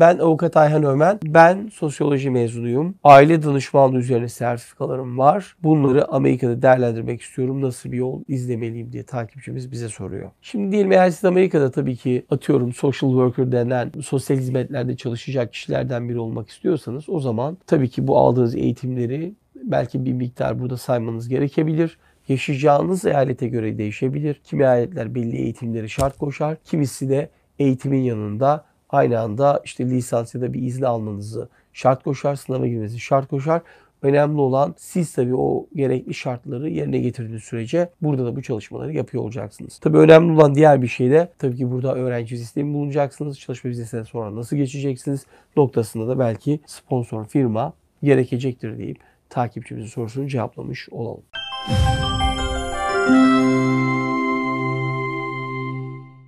Ben Avukat Ayhan Ömen. Ben sosyoloji mezunuyum. Aile danışmanlığı üzerine sertifikalarım var. Bunları Amerika'da değerlendirmek istiyorum. Nasıl bir yol izlemeliyim diye takipçimiz bize soruyor. Şimdi diyelim eğer siz Amerika'da tabii ki atıyorum social worker denen sosyal hizmetlerde çalışacak kişilerden biri olmak istiyorsanız o zaman tabii ki bu aldığınız eğitimleri belki bir miktar burada saymanız gerekebilir. Yaşayacağınız eyalete göre değişebilir. Kimi eyaletler belli eğitimleri şart koşar. Kimisi de eğitimin yanında aynı anda işte lisans ya da bir izle almanızı şart koşar, sınava girmenizi şart koşar. Önemli olan siz tabii o gerekli şartları yerine getirdiğiniz sürece burada da bu çalışmaları yapıyor olacaksınız. Tabii önemli olan diğer bir şey de tabii ki burada öğrenci vizesiyle bulunacaksınız. Çalışma vizesinden sonra nasıl geçeceksiniz noktasında da belki sponsor firma gerekecektir deyip takipçimizin sorusunu cevaplamış olalım. Müzik